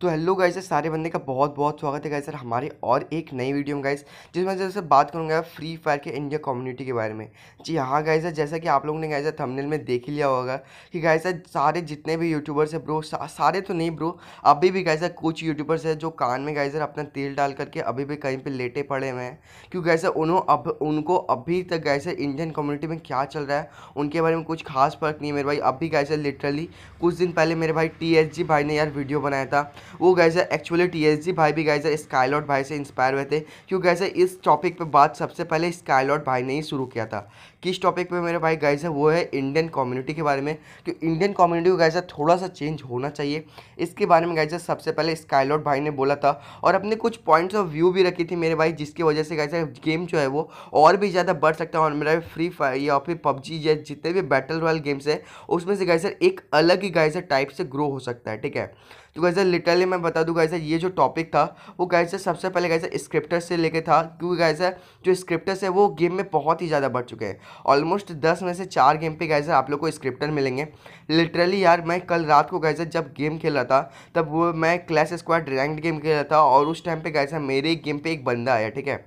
तो hello guys सारे बंदे का बहुत बहुत स्वागत है गाइस सर हमारे और एक नई वीडियो में गाइस जिसमें जैसे बात करूँगा फ्री फायर के इंडिया कम्युनिटी के बारे में जी हाँ गाइस जैसा कि आप लोगों ने गाइस थंबनेल में देख ही लिया होगा कि गाइस सारे जितने भी यूट्यूबर्स है ब्रो सा, सारे तो नहीं ब्रो अभी भी गाइस कुछ यूट्यूबर्स है जो कान में सर अपना तेल डाल करके अभी भी कहीं पर लेटे पड़े हुए हैं क्योंकि गाइस उन्होंने अब उनको अभी तक गाइस इंडियन कम्युनिटी में क्या चल रहा है उनके बारे में कुछ खास फर्क नहीं है मेरे भाई अभी गाइस लिटरली कुछ दिन पहले मेरे भाई टी भाई ने यार वीडियो बनाया था वो गैज़ एक्चुअली टी भाई भी गैज़ स्काईलॉट भाई से इंस्पायर हुए थे क्यों गैज़ इस टॉपिक पर बात सबसे पहले स्काईलॉट भाई ने ही शुरू किया था किस टॉपिक पर मेरे भाई गैज़ वो है इंडियन कम्युनिटी के बारे में कि इंडियन कम्युनिटी को गैज़ थोड़ा सा चेंज होना चाहिए इसके बारे में गैज़ सबसे पहले स्काईलॉट भाई ने बोला था और अपने कुछ पॉइंट्स ऑफ व्यू भी रखी थी मेरे भाई जिसकी वजह से गैज़ गेम जो है वो और भी ज़्यादा बढ़ सकता है और मेरा फ्री फायर या फिर पबजी या जितने भी बैटल रॉयल गेम्स है उसमें से गैज़र एक अलग ही गैज़र टाइप से ग्रो हो सकता है ठीक है तो कैसे लिटरली मैं बता दूँ कैसे ये जो टॉपिक था वो कैसे सबसे पहले कैसे स्क्रिप्टर से लेके था क्योंकि कैसे जो स्क्रिप्टर्स है वो गेम में बहुत ही ज़्यादा बढ़ चुके हैं ऑलमोस्ट दस में से चार गेम पे कैसे आप लोग को स्क्रिप्टर मिलेंगे लिटरली यार मैं कल रात को कैसे जब गेम खेल रहा था तब वो मैं क्लैश स्क्वाड रैंक गेम खेल रहा था और उस टाइम पर कैसे मेरे गेम पर एक बंदा आया ठीक है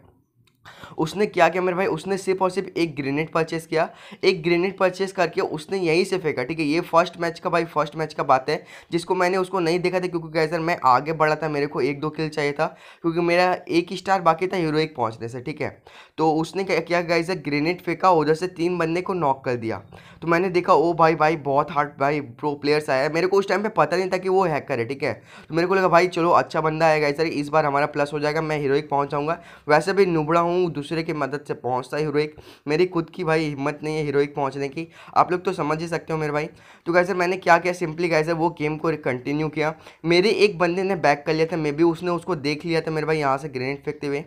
उसने क्या किया मेरे भाई उसने सिर्फ और सिर्फ एक ग्रेनेड परचेस किया एक ग्रेनेड परचेस करके उसने यहीं से फेंका ठीक है ये फर्स्ट मैच का भाई फर्स्ट मैच का बात है जिसको मैंने उसको नहीं देखा था क्योंकि कैसे मैं आगे बढ़ा था मेरे को एक दो किल चाहिए था क्योंकि मेरा एक ही स्टार बाकी था हीरो एक पहुँचने से ठीक है तो उसने क्या किया गाइजर ग्रेनेड फेंका उधर से तीन बंदे को नॉक कर दिया तो मैंने देखा ओ भाई भाई बहुत हार्ड भाई प्रो प्लेयर्स आया मेरे को उस टाइम पे पता नहीं था कि वो हैकर है ठीक है तो मेरे को लगा भाई चलो अच्छा बंदा है गाइजर इस बार हमारा प्लस हो जाएगा मैं हीरोइक पहुँच जाऊंगा वैसे भी नुबड़ा हूँ दूसरे की मदद से पहुँचता है हीरोइक मेरी खुद की भाई हिम्मत नहीं है हीरोइक पहुँचने की आप लोग तो समझ ही सकते हो मेरे भाई तो कैसे मैंने क्या किया सिंपली कैसे वो गेम को कंटिन्यू किया मेरे एक बंदे ने बैक कर लिया था मे बी उसने उसको देख लिया था मेरे भाई यहाँ से ग्रेनेड फेंकते हुए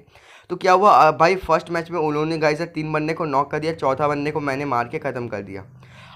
तो क्या हुआ भाई फर्स्ट मैच में उन्होंने गाइजर तीन बंदे को नॉक कर दिया चौथा बंदे को मैंने मार के ख़त्म कर दिया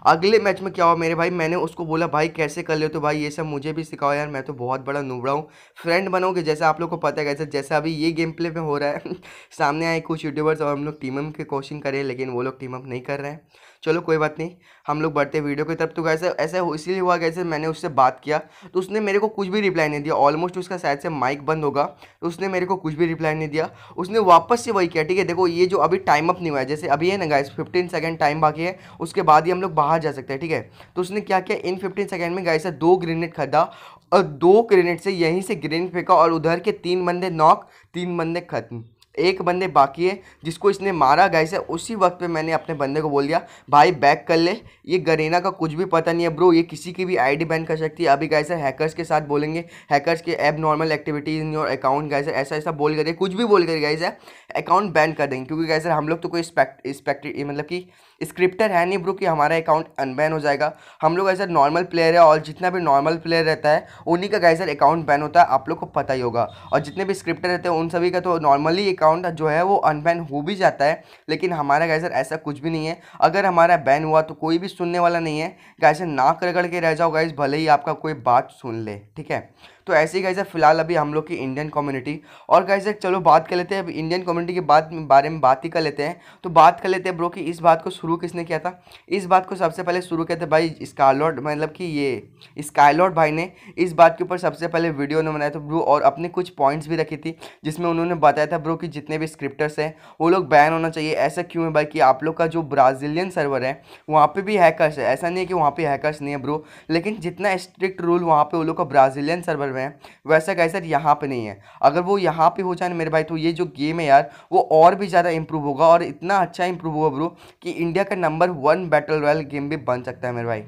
अगले मैच में क्या हुआ मेरे भाई मैंने उसको बोला भाई कैसे कर ले तो भाई ये सब मुझे भी सिखाओ यार मैं तो बहुत बड़ा नुबड़ा हूँ फ्रेंड बनोगे जैसे आप लोग को पता है कैसे जैसे अभी ये गेम प्ले में हो रहा है सामने आए कुछ यूट्यूबर्स और हम लोग टीम अप की कोशिश करें लेकिन वो लोग टीम अप नहीं कर रहे हैं चलो कोई बात नहीं हम लोग बढ़ते वीडियो की तरफ तो कैसे ऐसा इसीलिए हुआ कैसे मैंने उससे बात किया तो उसने मेरे को कुछ भी रिप्लाई नहीं दिया ऑलमोस्ट उसका शायद से माइक बंद होगा तो उसने मेरे को कुछ भी रिप्लाई नहीं दिया उसने वापस से वही किया ठीक है देखो ये जो अभी टाइम अप नहीं हुआ है जैसे अभी है ना गाइस फिफ्टीन सेकेंड टाइम बाकी है उसके बाद ही हम लोग बाहर जा सकते हैं ठीक है तो उसने क्या किया इन फिफ्टीन सेकेंड में गाइस दो ग्रेनेड खरीदा और दो ग्रेनेड से यहीं से ग्रेनेड फेंका और उधर के तीन बंदे नॉक तीन बंदे खत्म एक बंदे बाकी है जिसको इसने मारा गाइस है उसी वक्त पे मैंने अपने बंदे को बोल दिया भाई बैक कर ले ये गरेना का कुछ भी पता नहीं है ब्रो ये किसी की भी आईडी बैन कर सकती है अभी गाइस है हैकर्स के साथ बोलेंगे हैकर्स के abnormal activities in your account guys ऐसा ऐसा बोल करके कुछ भी बोल करके गाइस है अकाउंट बैन कर देंगे क्योंकि गाइस हम लोग तो कोई स्पेक्ट स्पेक्ट मतलब कि स्क्रिप्टर है नहीं ब्रो कि हमारा अकाउंट अनबैन हो जाएगा हम लोग ऐसा नॉर्मल प्लेयर है और जितना भी नॉर्मल प्लेयर रहता है उन्हीं का गाइजर अकाउंट बैन होता है आप लोग को पता ही होगा और जितने भी स्क्रिप्टर रहते हैं उन सभी का तो नॉर्मली अकाउंट जो है वो अनबैन हो भी जाता है लेकिन हमारा गाइजर ऐसा कुछ भी नहीं है अगर हमारा बैन हुआ तो कोई भी सुनने वाला नहीं है गाइजर नाक रगड़ के रह जाओ गाइज भले ही आपका कोई बात सुन ले ठीक है तो ऐसे ही गाइज फिलहाल अभी हम लोग की इंडियन कम्युनिटी और गाइज चलो बात कर लेते हैं अब इंडियन कम्युनिटी के बाद बारे में बात ही कर लेते हैं तो बात कर लेते हैं ब्रो कि इस बात को शुरू किसने किया था इस बात को सबसे पहले शुरू किया था भाई स्कारलॉट मतलब कि ये स्काईलॉट भाई ने इस बात के ऊपर सबसे पहले वीडियो ने बनाया था ब्रो और अपने कुछ पॉइंट्स भी रखी थी जिसमें उन्होंने बताया था ब्रो कि जितने भी स्क्रिप्टर्स हैं वो लोग बैन होना चाहिए ऐसा क्यों है भाई कि आप लोग का जो ब्राज़ीलियन सर्वर है वहाँ पर भी हैकर्स है ऐसा नहीं है कि वहाँ पर हैकर्स नहीं है ब्रो लेकिन जितना स्ट्रिक्ट रूल वहाँ पर वो लोग का ब्राज़ीलियन सर्वर में वैसा गाइस यार यहाँ पे नहीं है अगर वो यहाँ पे हो जाए ना मेरे भाई तो ये जो गेम है यार वो और भी ज़्यादा इंप्रूव होगा और इतना अच्छा इंप्रूव होगा ब्रो कि इंडिया का number one battle royale game भी बन सकता है मेरे भाई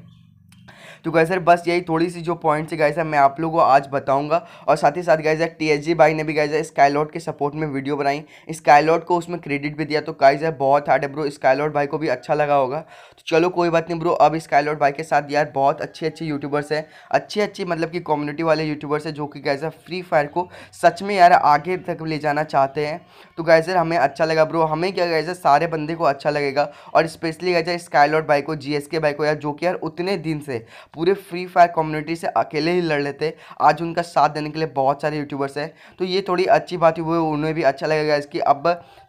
तो गए सर बस यही थोड़ी सी जो पॉइंट्स है गाइज मैं आप लोगों को आज बताऊंगा और साथ ही साथ गाइज टी एच जी भाई ने भी गाइज स्काईलॉट के सपोर्ट में वीडियो बनाई स्काईलॉट को उसमें क्रेडिट भी दिया तो गाइज बहुत हार्ड है ब्रो स्काईलॉट भाई को भी अच्छा लगा होगा तो चलो कोई बात नहीं ब्रो अब स्काईलॉट भाई के साथ यार बहुत अच्छे अच्छे यूट्यूबर्स हैं अच्छे अच्छी मतलब कि कम्युनिटी वाले यूट्यूबर्स हैं जो कि गाइज फ्री फायर को सच में यार आगे तक ले जाना चाहते हैं तो गाइज हमें अच्छा लगा ब्रो हमें क्या सर सारे बंदे को अच्छा लगेगा और स्पेशली गाइज स्काईलॉट भाई को जी भाई को यार जो कि यार उतने दिन से पूरे फ्री फायर कम्युनिटी से अकेले ही लड़ लेते आज उनका साथ देने के लिए बहुत सारे यूट्यूबर्स हैं तो ये थोड़ी अच्छी बात हुई उन्हें भी अच्छा लगेगा इसकी अब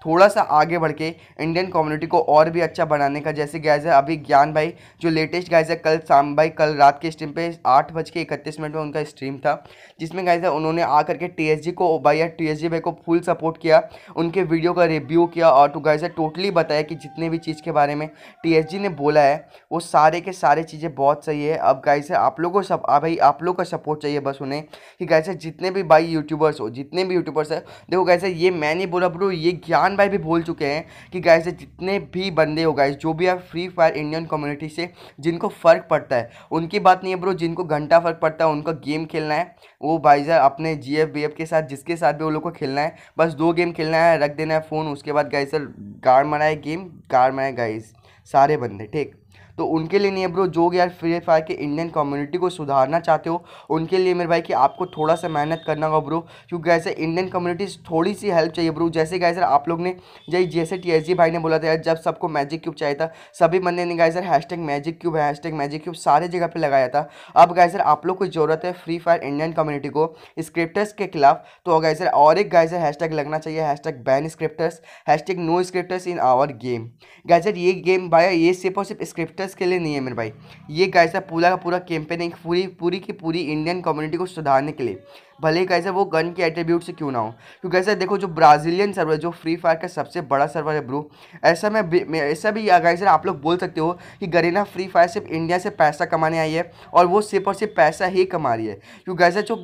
थोड़ा सा आगे बढ़ के इंडियन कम्युनिटी को और भी अच्छा बनाने का जैसे गैस है अभी ज्ञान भाई जो लेटेस्ट गैस है कल शाम भाई कल रात के स्ट्रीम पे आठ बज के इकतीस मिनट में उनका स्ट्रीम था जिसमें गैस है उन्होंने आकर के टी को भाई या टी भाई को फुल सपोर्ट किया उनके वीडियो का रिव्यू किया और तो गैस है टोटली बताया कि जितने भी चीज़ के बारे में टी ने बोला है वो सारे के सारे चीज़ें बहुत सही है अब गैस है आप लोगों को सब भाई आप लोग का सपोर्ट चाहिए बस उन्हें कि गैसे जितने भी भाई यूट्यूबर्स हो जितने भी यूट्यूबर्स है देखो गैसे ये मैं नहीं बोला ब्रो ये ज्ञान ईशान भाई भी बोल चुके हैं कि गाइज जितने भी बंदे हो गाइज जो भी आप फ्री फायर इंडियन कम्युनिटी से जिनको फ़र्क पड़ता है उनकी बात नहीं है ब्रो जिनको घंटा फ़र्क पड़ता है उनका गेम खेलना है वो भाई सर अपने जी एफ बी एफ के साथ जिसके साथ भी वो लोग को खेलना है बस दो गेम खेलना है रख देना है फ़ोन उसके बाद गाइजर सर गाड़ मनाए गेम गाड़ मनाए गाइज सारे बंदे ठीक तो उनके लिए नहीं है ब्रो जो यार फ्री फायर के इंडियन कम्युनिटी को सुधारना चाहते हो उनके लिए मेरे भाई कि आपको थोड़ा सा मेहनत करना होगा ब्रो क्योंकि ऐसे इंडियन कम्युनिटीज़ थोड़ी सी हेल्प चाहिए ब्रो जैसे गाय सर आप लोग ने जय जैसे टी भाई ने बोला था यार जब सबको मैजिक क्यूब चाहिए था सभी बंदे ने guys sir tag magic cube hash tag magic cube सारे जगह पर लगाया था अब गाय सर आप लोग को ज़रूरत है फ्री फायर इंडियन कम्युनिटी को स्क्रिप्टर्स के खिलाफ तो गाय सर और एक गाय सर हैशटैग लगना चाहिए hash tag ban scripters tag no scripters in our game guys sir ये गेम भाई ये सिर्फ और सिर्फ स्क्रिप्टर्स के लिए नहीं है मेरे भाई ये गायसा पूरा का पूरा कैंपेन है पूरी पूरी की पूरी इंडियन कम्युनिटी को सुधारने के लिए भले ही कैसे वो गन के एट्रीब्यूट से क्यों ना हो क्योंकि कैसे देखो जो ब्राज़ीलियन सर्वर जो फ्री फायर का सबसे बड़ा सर्वर है ब्रो ऐसा मैं ऐसा भी गाइजर आप लोग बोल सकते हो कि गरीना फ्री फायर सिर्फ इंडिया से पैसा कमाने आई है और वो सिर्फ और सिर्फ पैसा ही कमा रही है क्योंकि कैसे जो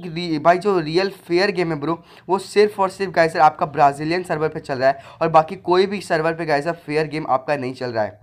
भाई जो रियल फेयर गेम है ब्रो वो सिर्फ और सिर्फ गैसर आपका ब्राज़ीलियन सर्वर पर चल रहा है और बाकी कोई भी सर्वर पर गैसर फेयर गेम आपका नहीं चल रहा है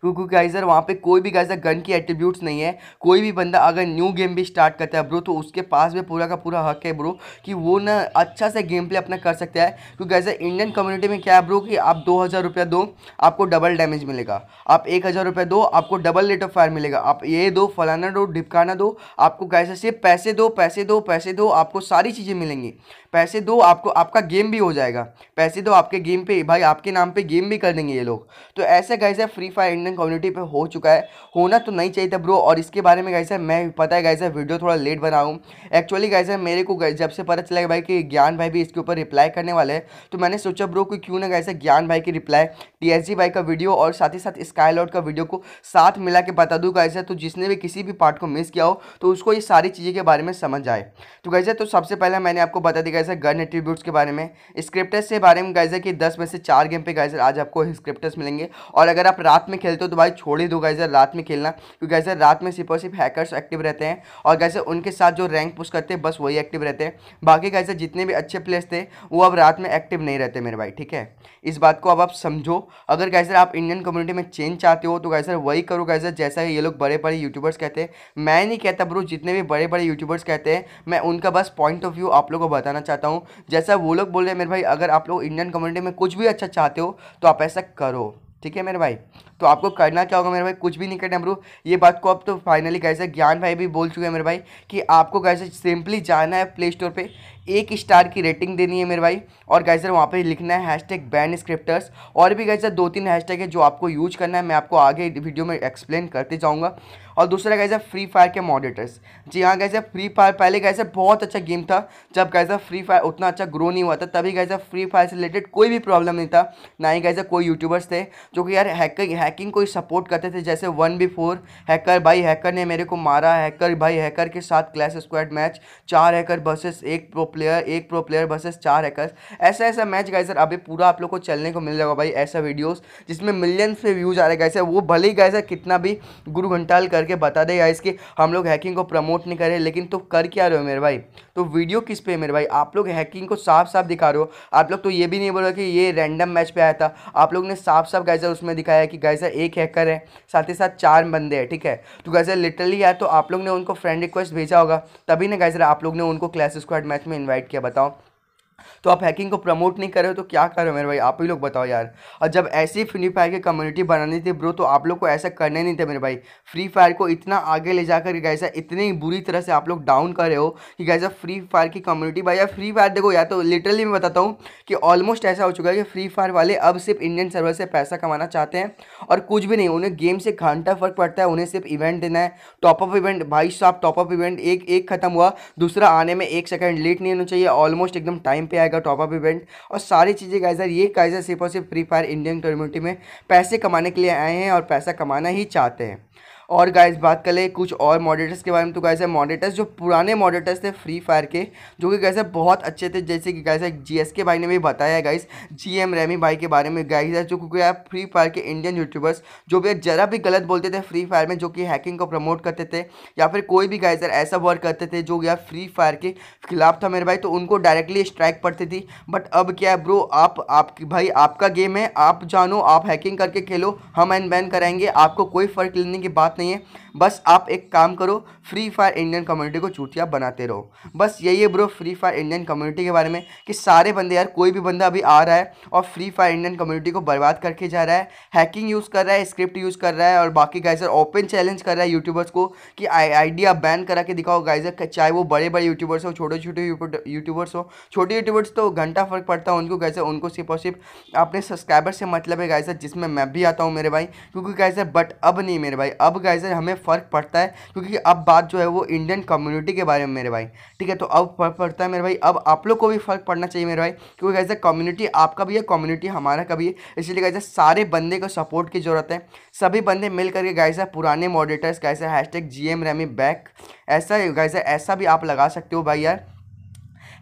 क्योंकि गाइजर वहाँ पे कोई भी गाइजर गन की एट्रीब्यूट्स नहीं है कोई भी बंदा अगर न्यू गेम भी स्टार्ट करता है ब्रो तो उसके पास भी पूरा का पूरा हक है ब्रो कि वो ना अच्छा से गेम प्ले अपना कर सकता है क्योंकि गाइजर इंडियन कम्युनिटी में क्या है ब्रो कि आप दो हज़ार रुपया दो आपको डबल डैमेज मिलेगा आप एक हज़ार रुपया दो आपको डबल रेट ऑफ फायर मिलेगा आप ये दो फलाना दो ढिपकाना दो आपको गाइजर सिर्फ पैसे दो पैसे दो पैसे दो आपको सारी चीज़ें मिलेंगी पैसे दो आपको आपका गेम भी हो जाएगा पैसे दो आपके गेम पे भाई आपके नाम पर गेम भी कर देंगे ये लोग तो ऐसे guys sir Free Fire Indian community पे हो चुका है होना तो नहीं चाहिए था ब्रो और इसके बारे में कैसे मैं पता है कैसे वीडियो थोड़ा लेट बनाऊँ एक्चुअली कैसे मेरे को जब से पता चला भाई कि ज्ञान भाई भी इसके ऊपर रिप्लाई करने वाले हैं तो मैंने सोचा ब्रो को क्यों ना कैसे ज्ञान भाई की रिप्लाई टी भाई का वीडियो और साथ ही साथ स्काई लॉर्ड का वीडियो को साथ मिला के बता दूँ कैसे तो जिसने भी किसी भी पार्ट को मिस किया हो तो उसको ये सारी चीज़ें के बारे में समझ आए तो कैसे तो सबसे पहले मैंने आपको बता दिया कैसे गन एट्रीब्यूट्स के बारे में स्क्रिप्टस के बारे में कैसे कि दस में से चार गेम पे गाइस आज आपको स्क्रिप्टस मिलेंगे और अगर आप रात में में खेलते हो तो भाई छोड़ ही दो गाइजर रात में खेलना क्योंकि गाइजर रात में सिर्फ और सिर्फ हैकर्स एक्टिव रहते हैं और गाइजर उनके साथ जो रैंक पुश करते हैं बस वही एक्टिव रहते हैं बाकी गाइजर जितने भी अच्छे प्लेयर्स थे वो अब रात में एक्टिव नहीं रहते मेरे भाई ठीक है इस बात को अब आप समझो अगर गाइजर आप इंडियन कम्युनिटी में चेंज चाहते हो तो गाइजर वही करो गाइजर जैसा ये लोग बड़े बड़े यूट्यूबर्स कहते हैं मैं नहीं कहता ब्रो जितने भी बड़े बड़े यूट्यूबर्स कहते हैं मैं उनका बस पॉइंट ऑफ व्यू आप लोग को बताना चाहता हूँ जैसा वो लोग बोल रहे हैं मेरे भाई अगर आप लोग इंडियन कम्युनिटी में कुछ भी अच्छा चाहते हो तो आप ऐसा करो ठीक है मेरे भाई तो आपको करना क्या होगा मेरे भाई कुछ भी नहीं करना ब्रो ये बात को अब तो फाइनली कैसे ज्ञान भाई भी बोल चुके हैं मेरे भाई कि आपको कैसे सिंपली जाना है प्ले स्टोर पे एक स्टार की रेटिंग देनी है मेरे भाई और कैसे वहाँ पे लिखना है हैश टैग बैन स्क्रिप्टर्स और भी कैसे दो तीन हैश टैग है जो आपको यूज करना है मैं आपको आगे वीडियो में एक्सप्लेन करते जाऊँगा और दूसरा कैसे फ्री फायर के मॉडिटर्स जी हाँ कैसे फ्री फायर पहले कैसे बहुत अच्छा गेम था जब कैसे फ्री फायर उतना अच्छा ग्रो नहीं हुआ था तभी कैसे है फ्री फायर से रिलेटेड कोई भी प्रॉब्लम नहीं था ना ही कैसे कोई यूट्यूबर्स थे जो कि यार हैकिंग हैकिंग को सपोर्ट करते थे जैसे वन बी फोर हैकर भाई हैकर ने मेरे को मारा हैकर भाई हैकर के साथ क्लैश स्क्वाड मैच चार हैकर बसेस एक प्रो प्लेयर एक प्रो प्लेयर बसेस चार हैकर ऐसा ऐसा मैच गाइजर अभी पूरा आप लोग को चलने को मिल जाएगा भाई ऐसा वीडियोज़ जिसमें मिलियंस में व्यूज़ आ रहे हैं वो भले ही गाइजर कितना भी गुरु घंटाल करके करके बता दे गाइस कि हम लोग हैकिंग को प्रमोट नहीं करें लेकिन तुम कर क्या रहे हो मेरे भाई तो वीडियो किस पे है मेरे भाई आप लोग हैकिंग को साफ साफ दिखा रहे हो आप लोग तो ये भी नहीं बोल रहे कि ये रैंडम मैच पे आया था आप लोग ने साफ साफ गाइजर उसमें दिखाया कि गाइजर एक हैकर है साथ ही साथ चार बंदे हैं ठीक है तो गाइजर लिटरली यार तो आप लोग ने उनको फ्रेंड रिक्वेस्ट भेजा होगा तभी ना गाइजर आप लोग ने उनको क्लास स्क्वाड मैच में इन्वाइट किया बताओ तो आप हैकिंग को प्रमोट नहीं कर रहे हो तो क्या कर रहे हो मेरे भाई आप ही लोग बताओ यार और जब ऐसी फ्री फायर की कम्युनिटी बनानी थी ब्रो तो आप लोग को ऐसा करने नहीं थे मेरे भाई फ्री फायर को इतना आगे ले जाकर कैसा इतनी बुरी तरह से आप लोग डाउन कर रहे हो कि कैसा फ्री फायर की कम्युनिटी भाई यार फ्री फायर देखो या तो लिटरली मैं बताता हूँ कि ऑलमोस्ट ऐसा हो चुका है कि फ्री फायर वाले अब सिर्फ इंडियन सर्वर से पैसा कमाना चाहते हैं और कुछ भी नहीं उन्हें गेम से घंटा फर्क पड़ता है उन्हें सिर्फ इवेंट देना है टॉपअप इवेंट भाई साहब टॉपअप इवेंट एक एक खत्म हुआ दूसरा आने में एक सेकेंड लेट नहीं होना चाहिए ऑलमोस्ट एकदम टाइम पे आएगा टॉपअप इवेंट और सारी चीज़ें गाइजर ये गाइजर सिर्फ और सिर्फ फ्री फायर इंडियन कम्युनिटी में पैसे कमाने के लिए आए हैं और पैसा कमाना ही चाहते हैं और गाइज बात कर ले कुछ और मॉडरेटर्स के बारे में तो गाइज है मॉडरेटर्स जो पुराने मॉडरेटर्स थे फ्री फायर के जो कि गाइज बहुत अच्छे थे जैसे कि गाइज जी एस के भाई ने भी बताया है गाइज जी एम रेमी भाई के बारे में गाइज है जो क्योंकि यार फ्री फायर के इंडियन यूट्यूबर्स जो भी ज़रा भी गलत बोलते थे फ्री फायर में जो कि हैकिंग को प्रमोट करते थे या फिर कोई भी गाइजर ऐसा वर्क करते थे जो यार फ्री फायर के खिलाफ था मेरे भाई तो उनको डायरेक्टली स्ट्राइक पड़ती थी बट अब क्या है ब्रो आप आपकी भाई आपका गेम है आप जानो आप हैकिंग करके खेलो हम एंड बैन कराएंगे आपको कोई फ़र्क लेने की बात नहीं है बस आप एक काम करो फ्री फायर इंडियन कम्युनिटी को चूतिया बनाते रहो बस यही है bro Free Fire Indian community के बारे में कि सारे बंदे यार कोई भी बंदा अभी आ रहा है और फ्री फायर इंडियन कम्युनिटी को बर्बाद करके जा रहा है हैकिंग यूज़ कर रहा है स्क्रिप्ट यूज़ कर रहा है और बाकी गाइजर ओपन चैलेंज कर रहा है यूट्यूबर्स को कि आइडिया बैन करा के दिखाओ गाइजर चाहे वो बड़े बड़े यूट्यूबर्स हो छोटे छोटे यूट्यूबर्स हो छोटे यूट्यूबर्स तो घंटा फर्क पड़ता है उनको गाइजर उनको सिर्फ और सिर्फ अपने सब्सक्राइबर से मतलब है गाइजर जिसमें मैं भी आता हूँ मेरे भाई क्योंकि गाइजर बट अब नहीं मेरे भाई अब गाइजर हमें फ़र्क पड़ता है क्योंकि अब बात जो है वो इंडियन कम्युनिटी के बारे में मेरे भाई ठीक है तो अब फ़र्क पड़ता है मेरे भाई अब आप लोग को भी फ़र्क पड़ना चाहिए मेरे भाई क्योंकि कैसे कम्युनिटी आपका भी है कम्युनिटी हमारा का भी है इसलिए कैसे सारे बंदे को सपोर्ट की ज़रूरत है सभी बंदे मिल करके गाइस पुराने मॉडिटर्स कैसे hash tag G M Remy back ऐसा गाइस ऐसा भी आप लगा सकते हो भाई यार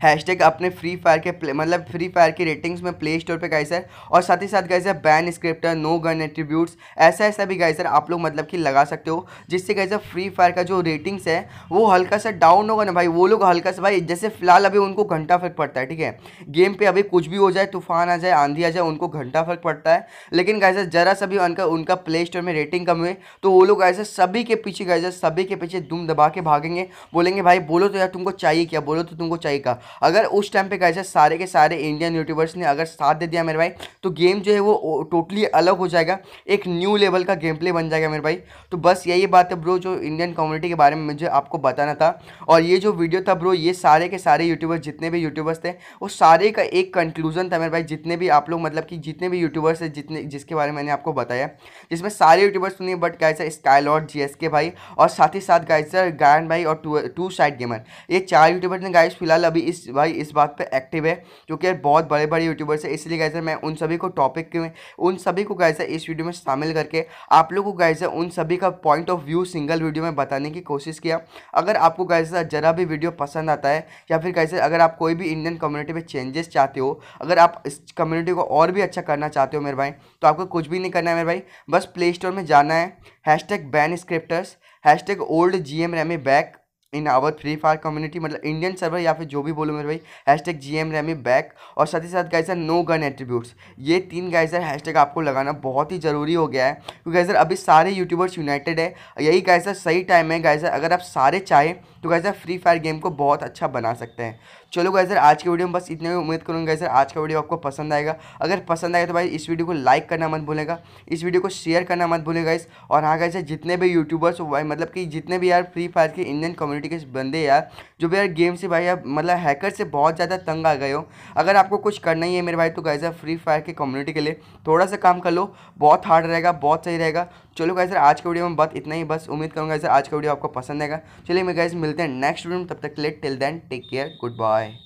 हैशटैग अपने फ्री फायर के प्ले मतलब फ्री फायर की रेटिंग्स में प्ले स्टोर पर गाइसर और साथ ही साथ guys sir ban scripter no gun attributes ऐसा ऐसा भी गाइजर आप लोग मतलब कि लगा सकते हो जिससे गाइजर फ्री फायर का जो रेटिंग्स है वो हल्का सा डाउन होगा ना भाई वो लोग हल्का सा भाई जैसे फिलहाल अभी उनको घंटा फर्क पड़ता है ठीक है गेम पर अभी कुछ भी हो जाए तूफान आ जाए आंधी आ जाए उनको घंटा फर्क पड़ता है लेकिन गाइजर जरा सा भी उनका उनका प्ले स्टोर में रेटिंग कम हुए तो वो लोग ऐसे सभी के पीछे गाइजर सभी के पीछे दुम दबा के भागेंगे बोलेंगे भाई बोलो तो यार तुमको चाहिए क्या बोलो तो तुमको चाहिए क्या अगर उस टाइम पे कैसे सारे के सारे इंडियन यूट्यूबर्स ने अगर साथ दे दिया मेरे भाई तो गेम जो है वो टोटली अलग हो जाएगा एक न्यू लेवल का गेम प्ले बन जाएगा मेरे भाई तो बस यही बात है ब्रो जो इंडियन कम्युनिटी के बारे में मुझे आपको बताना था और ये जो वीडियो था ब्रो ये सारे के सारे यूट्यूबर्स जितने भी यूट्यूबर्स थे वो सारे का एक कंक्लूजन था मेरे भाई जितने भी आप लोग मतलब कि जितने भी यूट्यूबर्स थे जितने जिसके बारे में मैंने आपको बताया जिसमें सारे यूट्यूबर्स सुनिए बट गाइजर स्काईलॉट जी के भाई और साथ ही साथ गायसर गायन भाई और टू, टू साइड गेमर ये चार यूट्यूबर्स ने गाइस फिलहाल अभी इस इस भाई इस बात पे एक्टिव है क्योंकि यार बहुत बड़े बड़े यूट्यूबर्स है इसलिए गैसे मैं उन सभी को टॉपिक में उन सभी को कैसे इस वीडियो में शामिल करके आप लोग को कैसे उन सभी का point of view single video में बताने की कोशिश किया अगर आपको कैसे ज़रा भी वीडियो पसंद आता है या फिर कैसे अगर आप कोई भी इंडियन कम्युनिटी में चेंजेस चाहते हो अगर आप इस कम्युनिटी को और भी अच्छा करना चाहते हो मेरे भाई तो आपको कुछ भी नहीं करना है मेरे भाई बस प्ले स्टोर में जाना है hash tag ban scripters hash tag old G M Remy back in our Free Fire community मतलब इंडियन सर्वर या फिर जो भी बोलो मेरे भाई hash tag G M Remy back और साथ ही साथ गाइजर नो गन एट्रीब्यूट्स ये तीन गाइजर हैश टैग आपको लगाना बहुत ही ज़रूरी हो गया है क्योंकि गाइजर अभी सारे यूट्यूबर्स यूनाइटेड है यही गाइजर सही टाइम है गाइजर अगर आप सारे चाहें तो गाइजर फ्री फायर गेम को बहुत अच्छा बना सकते हैं चलो गाइस सर आज के वीडियो में बस इतने में उम्मीद करूँगा सर आज का वीडियो आपको पसंद आएगा अगर पसंद आएगा तो भाई इस वीडियो को लाइक करना मत भूलेगा इस वीडियो को शेयर करना मत भूलेगा इस और हाँ गाइस जितने भी यूट्यूबर्स भाई मतलब कि जितने भी यार फ्री फायर के इंडियन कम्युनिटी के बंदे यार जो भी यार गेम से भाई यार मतलब हैकर से बहुत ज़्यादा तंग आ गए हो अगर आपको कुछ करना ही है मेरे भाई तो गाइस सर फ्री फायर के कम्युनिटी के लिए थोड़ा सा काम कर लो बहुत हार्ड रहेगा बहुत सही रहेगा चलो गाइस सर आज के वीडियो में बात इतना ही बस उम्मीद करूँगा सर आज का वीडियो आपको पसंद आएगा चलिए मैं गाइस मिलते हैं नेक्स्ट वीडियो में तब तक let till then take care good bye